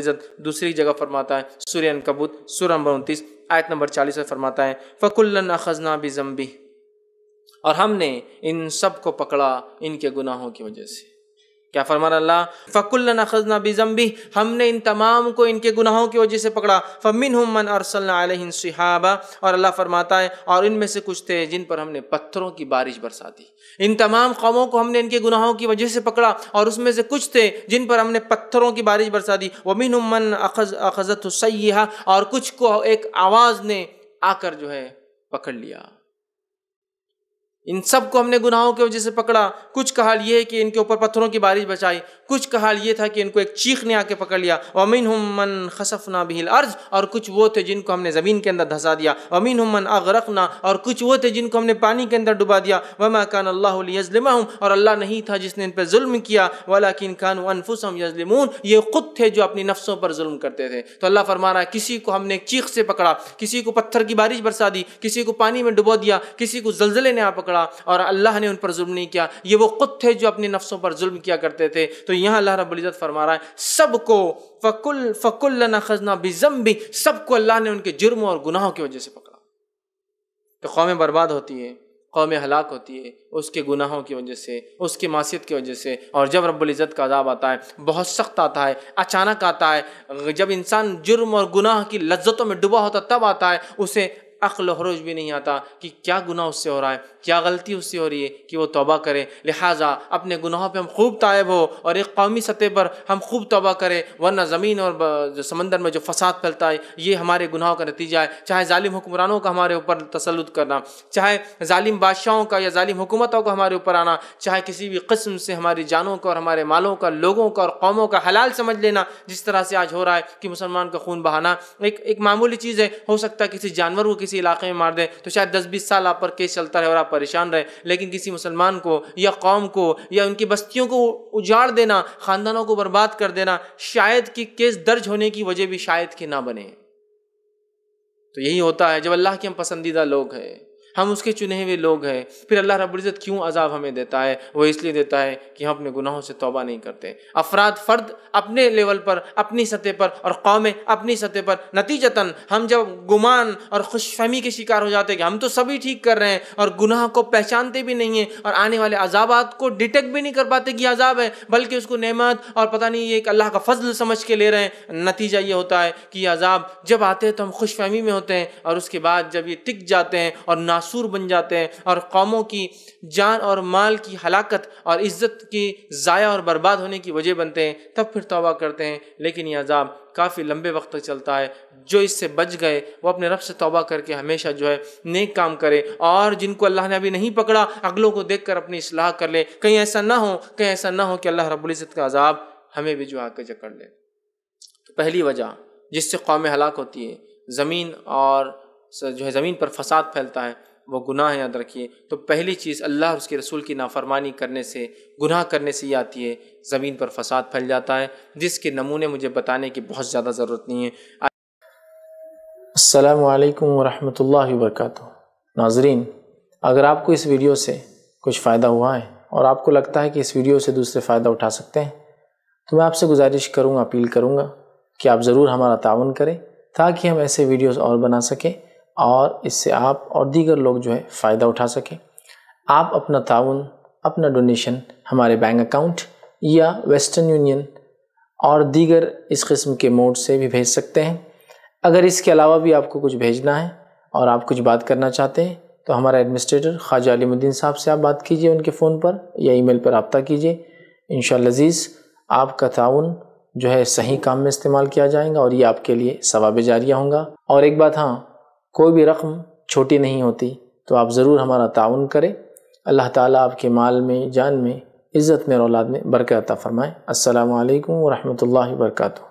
इज्जत दूसरी जगह फरमाता है सूर्य कबूत सूर नंबर उनतीस आयत नंबर चालीस में फरमाता है फ़कुल्लन खजना भी जम्बी और हमने इन सब को पकड़ा इनके गुनाहों की वजह से क्या फरमान अल्लाह फ़कुल्ल नखजना बिजम्बी हमने इन तमाम को इनके गुनाहों की वजह से पकड़ा फ़मिन हमन और सहाबा और अल्लाह फरमाता है और इनमें से कुछ थे जिन पर हमने पत्थरों की बारिश बरसा दी इन तमाम कौमों को हमने इनके गुनाहों की वजह से पकड़ा और उसमें से कुछ थे जिन पर हमने पत्थरों की बारिश बरसा दी वमिन हमन अखज अखजत सै और कुछ को एक आवाज़ ने आकर जो है पकड़ लिया इन सब को हमने गुनाहों की वजह से पकड़ा कुछ कहा ये है कि इनके ऊपर पत्थरों की बारिश बचाई कुछ कहा यह था कि इनको एक चीख ने आके पकड़ लिया अमीन हमन खसफना बिहिल अर्ज और कुछ वो थे जिनको हमने ज़मीन के अंदर धंसा दिया अमीन हमन रखना और कुछ वो थे जिनको हमने पानी के अंदर डुबा दिया वमा कान अल्लाजलमा हूँ और अल्लाह नहीं था जिसने इन पर जुल्म किया वाला किन खान अनफुस हम यजलमून ये खुद थे जो अपनी नफ्सों पर जुल्म करते थे तो अल्लाह फरमा रहा है किसी को हमने चीख से पकड़ा किसी को पत्थर की बारिश बरसा दी किसी को पानी में डुबो दिया किसी को जल्जले ने आ पकड़ा पकड़ा और अल्लाह ने उन पर जुल्म नहीं किया ये वो खुद थे जो अपने नफ्सों पर जुल्म किया करते थे तो यहाँ अल्लाह रबुल्ज़त फरमा रहा है सबको फ़कुल फ़कुल खजना बिजम भी सबको अल्लाह ने उनके जुर्म और गुनाहों की वजह से पकड़ा तो कौमें बर्बाद होती है कौम हलाक होती है उसके गुनाहों की वजह से उसके मासीत की वजह से और जब रब्बुल इज़्ज़त का अजाब आता है बहुत सख्त आता है अचानक आता है जब इंसान जुर्म और गुनाह की लज्जतों में डूबा होता तब आता है उसे अक्ल हरोज भी नहीं आता कि क्या गुनाह उससे हो रहा है क्या गलती उससे हो रही है कि वो तोबा करें लिहाजा अपने गुनाहों पे हम खूब तायब हो और एक कौमी सतह पर हम खूब तोबा करें वरना ज़मीन और समंदर में जो फसाद फैलता है ये हमारे गुनाहों का नतीजा है चाहे ालिम हुक्मरानों का हमारे ऊपर तसलुत करना चाहे ालिम बादशाहों का या ालिम हुकूमतों का हमारे ऊपर आना चाहे किसी भी कस्म से हमारी जानों का और हमारे मालों का लोगों का और कौमों का हलाल समझ लेना जिस तरह से आज हो रहा है कि मुसलमान का खून बहाना एक एक मामूली चीज़ है हो सकता है किसी जानवर को किसी किसी इलाके में मार दें तो शायद दस बीस साल आप पर केस चलता रहे और आप परेशान रहे लेकिन किसी मुसलमान को या कौम को या उनकी बस्तियों को उजाड़ देना ख़ानदानों को बर्बाद कर देना शायद कि केस दर्ज होने की वजह भी शायद के ना बने तो यही होता है जब अल्लाह के हम पसंदीदा लोग हैं हम उसके चुने हुए लोग हैं फिर अल्लाह रबुल्ज़त क्यों अजाब हमें देता है वो इसलिए देता है कि हम अपने गुनाहों से तोबा नहीं करते अफराद फ़र्द अपने लेवल पर अपनी सतह पर और कौमें अपनी सतह पर नतीजतन हम जब गुमान और खुशफहमी के शिकार हो जाते हैं कि हम तो सभी ठीक कर रहे हैं और गुनाह को पहचानते भी नहीं हैं और आने वाले अजाबात को डिटेक्ट भी नहीं कर पाते कि अजाब है बल्कि उसको नमत और पता नहीं ये एक अल्लाह का फजल समझ के ले रहे हैं नतीजा ये होता है कि अजाब जब आते हैं तो हम खुशफहमी में होते हैं और उसके बाद जब ये टिक जाते हैं और ना नासूर बन जाते हैं और कौमों की जान और माल की हलाकत और इज़्ज़त की ज़ाया और बर्बाद होने की वजह बनते हैं तब फिर तोबा करते हैं लेकिन यह अजाब काफ़ी लंबे वक्त तक चलता है जो इससे बच गए वो अपने रब से तोबा करके हमेशा जो है नेक काम करें और जिनको अल्लाह ने अभी नहीं पकड़ा अगलों को देख कर अपनी असलाह कर ले कहीं ऐसा ना हो कहीं ऐसा ना हो कि अल्लाह रबुल्ज़त का अजाब हमें भी जो आकर जकड़ ले तो पहली वजह जिससे कौमें हलाक होती है ज़मीन और जो है ज़मीन पर फसाद फैलता है वो गुनाह याद रखिए तो पहली चीज़ अल्लाह उसके रसूल की नाफरमानी करने से गुनाह करने से ही आती है ज़मीन पर फसाद फैल जाता है जिसके नमूने मुझे बताने की बहुत ज़्यादा ज़रूरत नहीं है असलकम वरहमल वरक नाजरीन अगर आपको इस वीडियो से कुछ फ़ायदा हुआ है और आपको लगता है कि इस वीडियो से दूसरे फ़ायदा उठा सकते हैं तो मैं आपसे गुजारिश करूँगा अपील करूँगा कि आप ज़रूर हमारा ताउन करें ताकि हम ऐसे वीडियोस और बना सकें और इससे आप और दीगर लोग जो है फ़ायदा उठा सकें आप अपना ताउन अपना डोनेशन हमारे बैंक अकाउंट या वेस्टर्न यूनियन और दीगर इस किस्म के मोड से भी भेज सकते हैं अगर इसके अलावा भी आपको कुछ भेजना है और आप कुछ बात करना चाहते हैं तो हमारा एडमिनिस्ट्रेटर ख्वाजा अलीमुद्दीन साहब से आप बात कीजिए उनके फ़ोन पर या ईमेल पर रबता कीजिए इन शज़ीज़ आपका ताउन जो है सही काम में इस्तेमाल किया जाएगा और ये आपके लिए सवाब जारिया होंगे और एक बात हाँ कोई भी रकम छोटी नहीं होती तो आप ज़रूर हमारा ताउन करें अल्लाह ताला आपके माल में जान में इज़्ज़त में और औलाद में बरकत फरमाएँ अल्लाम वरहमल वर्का